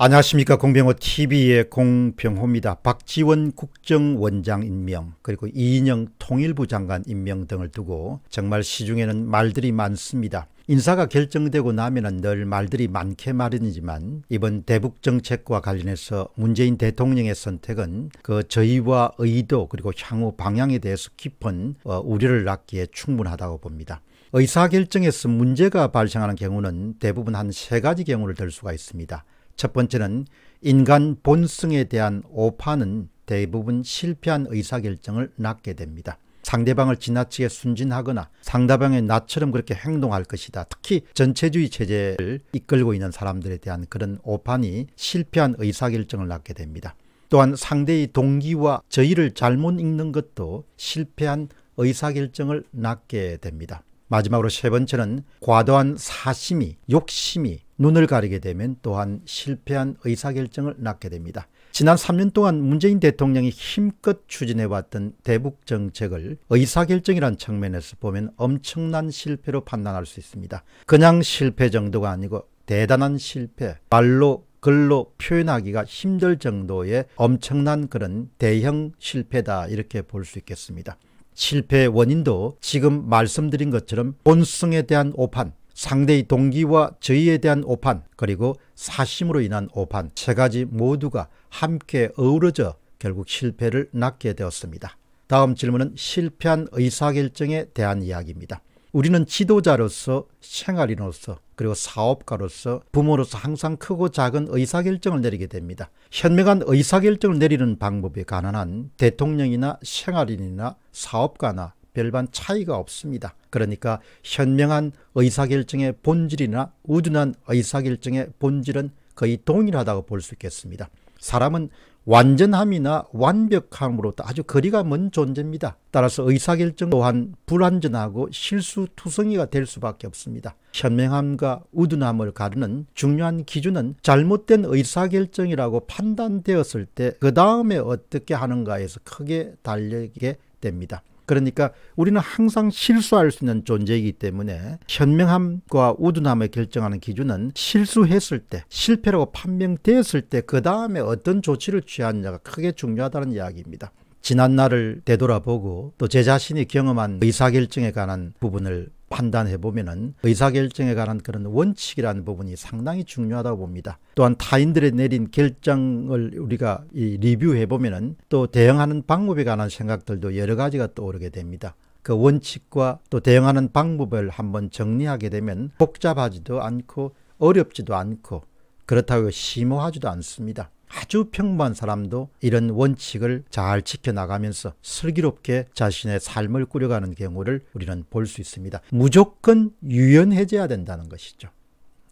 안녕하십니까 공병호TV의 공병호입니다. 박지원 국정원장 임명 그리고 이인영 통일부 장관 임명 등을 두고 정말 시중에는 말들이 많습니다. 인사가 결정되고 나면 늘 말들이 많게 마련이지만 이번 대북 정책과 관련해서 문재인 대통령의 선택은 그 저희와 의도 그리고 향후 방향에 대해서 깊은 어, 우려를 낳기에 충분하다고 봅니다. 의사결정에서 문제가 발생하는 경우는 대부분 한 세 가지 경우를 들 수가 있습니다. 첫 번째는 인간 본성에 대한 오판은 대부분 실패한 의사결정을 낳게 됩니다. 상대방을 지나치게 순진하거나 상대방의 나처럼 그렇게 행동할 것이다. 특히 전체주의 체제를 이끌고 있는 사람들에 대한 그런 오판이 실패한 의사결정을 낳게 됩니다. 또한 상대의 동기와 저의를 잘못 읽는 것도 실패한 의사결정을 낳게 됩니다. 마지막으로 세 번째는 과도한 사심이, 욕심이 눈을 가리게 되면 또한 실패한 의사결정을 낳게 됩니다. 지난 3년 동안 문재인 대통령이 힘껏 추진해왔던 대북 정책을 의사결정이란 측면에서 보면 엄청난 실패로 판단할 수 있습니다. 그냥 실패 정도가 아니고 대단한 실패, 말로 글로 표현하기가 힘들 정도의 엄청난 그런 대형 실패다 이렇게 볼 수 있겠습니다. 실패의 원인도 지금 말씀드린 것처럼 본성에 대한 오판, 상대의 동기와 저희에 대한 오판, 그리고 사심으로 인한 오판 세 가지 모두가 함께 어우러져 결국 실패를 낳게 되었습니다. 다음 질문은 실패한 의사결정에 대한 이야기입니다. 우리는 지도자로서 생활인으로서 그리고 사업가로서 부모로서 항상 크고 작은 의사결정을 내리게 됩니다. 현명한 의사결정을 내리는 방법에 관한 한 대통령이나 생활인이나 사업가나 별반 차이가 없습니다. 그러니까 현명한 의사결정의 본질이나 우둔한 의사결정의 본질은 거의 동일하다고 볼 수 있겠습니다. 사람은 완전함이나 완벽함으로 도 아주 거리가 먼 존재입니다. 따라서 의사결정 또한 불완전하고 실수투성이가 될 수밖에 없습니다. 현명함과 우둔함을 가르는 중요한 기준은 잘못된 의사결정이라고 판단되었을 때 그 다음에 어떻게 하는가에서 크게 달리게 됩니다. 그러니까 우리는 항상 실수할 수 있는 존재이기 때문에 현명함과 우둔함을 결정하는 기준은 실수했을 때 실패라고 판명되었을 때 그 다음에 어떤 조치를 취하느냐가 크게 중요하다는 이야기입니다. 지난 날을 되돌아보고 또 제 자신이 경험한 의사결정에 관한 부분을 판단해 보면은 의사결정에 관한 그런 원칙이라는 부분이 상당히 중요하다고 봅니다. 또한 타인들의 내린 결정을 우리가 리뷰해 보면은 또 대응하는 방법에 관한 생각들도 여러 가지가 떠오르게 됩니다. 그 원칙과 또 대응하는 방법을 한번 정리하게 되면 복잡하지도 않고 어렵지도 않고 그렇다고 심오하지도 않습니다. 아주 평범한 사람도 이런 원칙을 잘 지켜나가면서 슬기롭게 자신의 삶을 꾸려가는 경우를 우리는 볼 수 있습니다. 무조건 유연해져야 된다는 것이죠.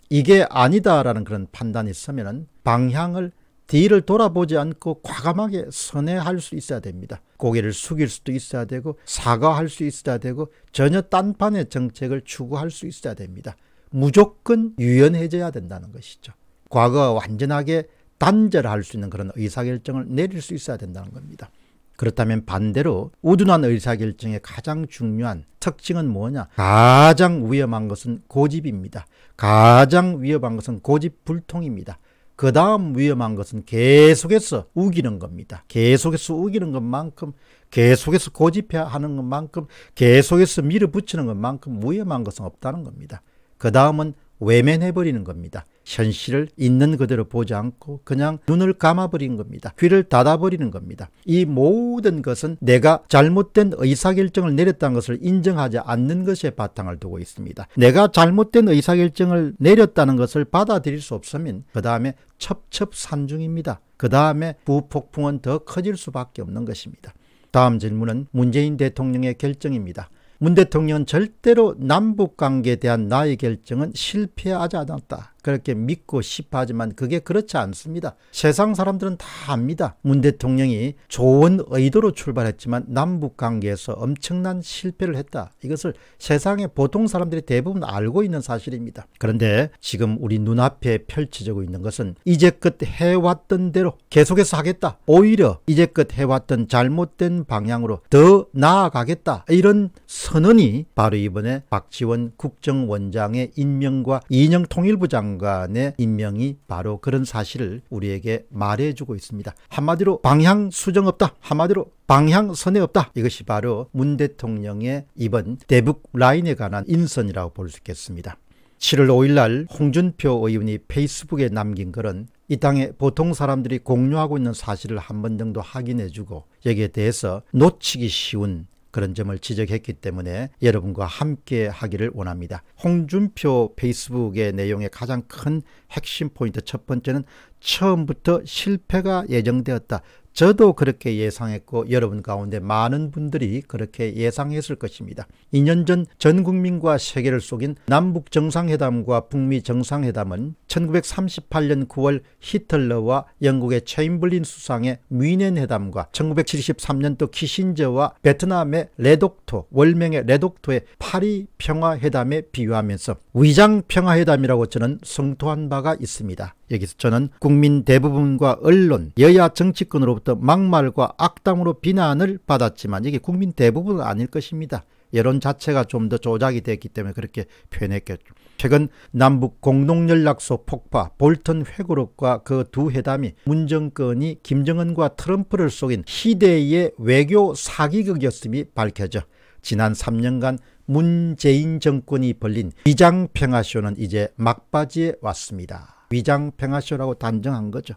이게 아니다라는 그런 판단이 있으면 방향을 뒤를 돌아보지 않고 과감하게 선회할 수 있어야 됩니다. 고개를 숙일 수도 있어야 되고 사과할 수 있어야 되고 전혀 딴판의 정책을 추구할 수 있어야 됩니다. 무조건 유연해져야 된다는 것이죠. 과거와 완전하게 단절할 수 있는 그런 의사결정을 내릴 수 있어야 된다는 겁니다. 그렇다면 반대로 우둔한 의사결정의 가장 중요한 특징은 뭐냐? 가장 위험한 것은 고집입니다. 가장 위험한 것은 고집불통입니다. 그 다음 위험한 것은 계속해서 우기는 겁니다. 계속해서 우기는 것만큼 계속해서 고집해 하는 것만큼 계속해서 밀어붙이는 것만큼 위험한 것은 없다는 겁니다. 그 다음은 외면해버리는 겁니다. 현실을 있는 그대로 보지 않고 그냥 눈을 감아버린 겁니다. 귀를 닫아버리는 겁니다. 이 모든 것은 내가 잘못된 의사결정을 내렸다는 것을 인정하지 않는 것에 바탕을 두고 있습니다. 내가 잘못된 의사결정을 내렸다는 것을 받아들일 수 없으면 그 다음에 첩첩산중입니다. 그 다음에 부폭풍은 더 커질 수밖에 없는 것입니다. 다음 질문은 문재인 대통령의 결정입니다. 문 대통령은 절대로 남북관계에 대한 나의 결정은 실패하지 않았다. 그렇게 믿고 싶어 하지만 그게 그렇지 않습니다. 세상 사람들은 다 압니다. 문 대통령이 좋은 의도로 출발했지만 남북 관계에서 엄청난 실패를 했다. 이것을 세상의 보통 사람들이 대부분 알고 있는 사실입니다. 그런데 지금 우리 눈앞에 펼쳐지고 있는 것은 이제껏 해왔던 대로 계속해서 하겠다. 오히려 이제껏 해왔던 잘못된 방향으로 더 나아가겠다. 이런 선언이 바로 이번에 박지원 국정원장의 임명과 이인영 통일부 장 장관의 임명이 바로 그런 사실을 우리에게 말해주고 있습니다. 한마디로 방향 수정 없다. 한마디로 방향선에 없다. 이것이 바로 문 대통령의 이번 대북 라인에 관한 인선이라고 볼 수 있겠습니다. 7월 5일 날 홍준표 의원이 페이스북에 남긴 글은 이 땅에 보통 사람들이 공유하고 있는 사실을 한 번 정도 확인해주고 여기에 대해서 놓치기 쉬운 그런 점을 지적했기 때문에 여러분과 함께 하기를 원합니다. 홍준표 페이스북의 내용의 가장 큰 핵심 포인트 첫 번째는 처음부터 실패가 예정되었다. 저도 그렇게 예상했고 여러분 가운데 많은 분들이 그렇게 예상했을 것입니다. 2년 전 전 국민과 세계를 속인 남북 정상회담과 북미 정상회담은 1938년 9월 히틀러와 영국의 체인블린 수상의 위넨 회담과 1973년도 키신저와 베트남의 레독토 월명의 레독토의 파리 평화회담에 비유하면서 위장 평화회담이라고 저는 성토한 바가 있습니다. 여기서 저는 국 국민 대부분과 언론, 여야 정치권으로부터 막말과 악담으로 비난을 받았지만 이게 국민 대부분은 아닐 것입니다. 여론 자체가 좀 더 조작이 됐기 때문에 그렇게 표현했겠죠. 최근 남북 공동연락소 폭파, 볼턴 회고록과 그 두 회담이 문정권이 김정은과 트럼프를 속인 시대의 외교 사기극이었음이 밝혀져 지난 3년간 문재인 정권이 벌린 위장평화쇼는 이제 막바지에 왔습니다. 위장평화쇼라고 단정한 거죠.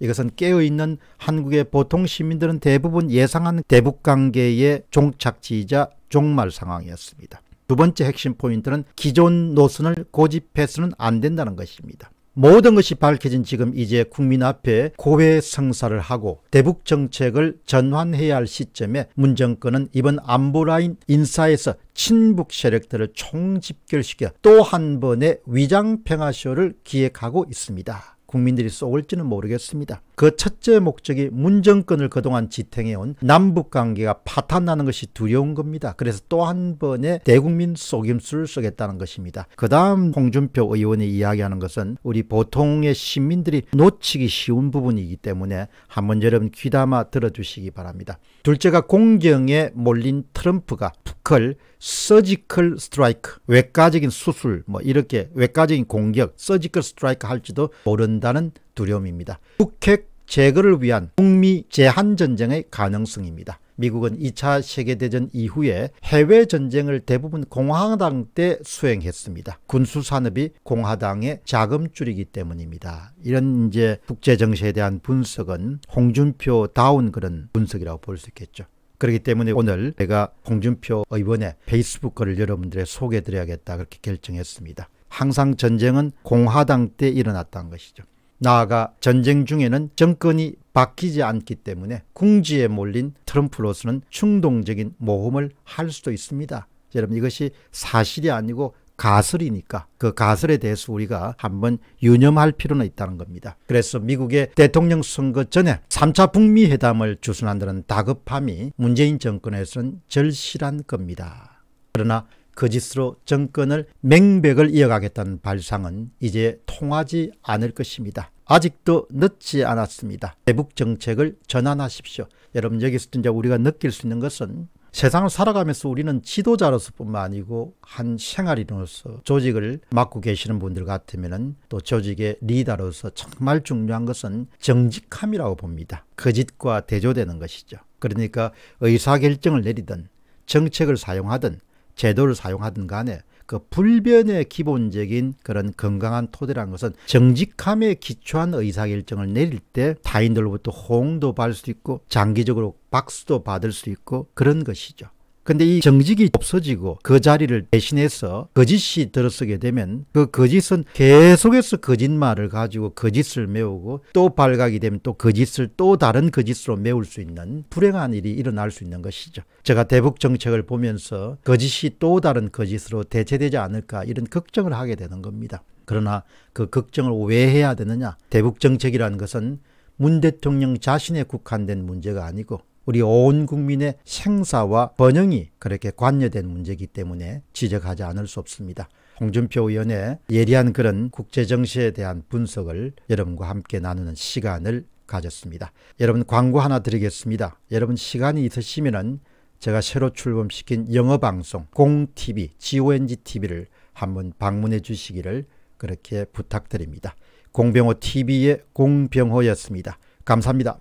이것은 깨어있는 한국의 보통 시민들은 대부분 예상한 대북관계의 종착지이자 종말 상황이었습니다. 두 번째 핵심 포인트는 기존 노선을 고집해서는 안 된다는 것입니다. 모든 것이 밝혀진 지금 이제 국민 앞에 고해 성사를 하고 대북 정책을 전환해야 할 시점에 문정권은 이번 안보라인 인사에서 친북 세력들을 총집결시켜 또 한 번의 위장 평화쇼를 기획하고 있습니다. 국민들이 쏘을지는 모르겠습니다. 그 첫째 목적이 문정권을 그동안 지탱해온 남북 관계가 파탄나는 것이 두려운 겁니다. 그래서 또 한 번의 대국민 속임수를 쏘겠다는 것입니다. 그 다음 홍준표 의원이 이야기하는 것은 우리 보통의 시민들이 놓치기 쉬운 부분이기 때문에 한 번 여러분 귀담아 들어주시기 바랍니다. 둘째가 공경에 몰린 트럼프가 북클 서지컬 스트라이크 외과적인 수술 뭐 이렇게 외과적인 공격 서지컬 스트라이크 할지도 모른다는 두려움입니다. 북핵 제거를 위한 북미 제한전쟁의 가능성입니다. 미국은 2차 세계대전 이후에 해외전쟁을 대부분 공화당 때 수행했습니다. 군수산업이 공화당의 자금줄이기 때문입니다. 이런 이제 국제정세에 대한 분석은 홍준표 다운 그런 분석이라고 볼 수 있겠죠. 그렇기 때문에 오늘 제가 홍준표 의원의 페이스북 글을 여러분들의 소개해드려야겠다 그렇게 결정했습니다. 항상 전쟁은 공화당 때 일어났다는 것이죠. 나아가 전쟁 중에는 정권이 바뀌지 않기 때문에 궁지에 몰린 트럼프로서는 충동적인 모험을 할 수도 있습니다. 여러분 이것이 사실이 아니고 가설이니까 그 가설에 대해서 우리가 한번 유념할 필요는 있다는 겁니다. 그래서 미국의 대통령 선거 전에 3차 북미 회담을 주선한다는 다급함이 문재인 정권에서는 절실한 겁니다. 그러나 거짓으로 그 정권을 맹백을 이어가겠다는 발상은 이제 통하지 않을 것입니다. 아직도 늦지 않았습니다. 대북 정책을 전환하십시오. 여러분 여기서 이제 우리가 느낄 수 있는 것은 세상을 살아가면서 우리는 지도자로서뿐만 아니고 한 생활인으로서 조직을 맡고 계시는 분들 같으면 또 조직의 리더로서 정말 중요한 것은 정직함이라고 봅니다. 거짓과 그 대조되는 것이죠. 그러니까 의사결정을 내리든 정책을 사용하든 제도를 사용하든 간에 그 불변의 기본적인 그런 건강한 토대라는 것은 정직함에 기초한 의사결정을 내릴 때 타인들로부터 호응도 받을 수 있고 장기적으로 박수도 받을 수 있고 그런 것이죠. 근데 이 정직이 없어지고 그 자리를 대신해서 거짓이 들어서게 되면 그 거짓은 계속해서 거짓말을 가지고 거짓을 메우고 또 발각이 되면 또 거짓을 또 다른 거짓으로 메울 수 있는 불행한 일이 일어날 수 있는 것이죠. 제가 대북 정책을 보면서 거짓이 또 다른 거짓으로 대체되지 않을까 이런 걱정을 하게 되는 겁니다. 그러나 그 걱정을 왜 해야 되느냐? 대북 정책이라는 것은 문 대통령 자신에 국한된 문제가 아니고 우리 온 국민의 생사와 번영이 그렇게 관여된 문제이기 때문에 지적하지 않을 수 없습니다. 홍준표 의원의 예리한 그런 국제정세에 대한 분석을 여러분과 함께 나누는 시간을 가졌습니다. 여러분 광고 하나 드리겠습니다. 여러분 시간이 있으시면은 제가 새로 출범시킨 영어 방송 공TV, GONG TV를 한번 방문해 주시기를 그렇게 부탁드립니다. 공병호 TV의 공병호였습니다. 감사합니다.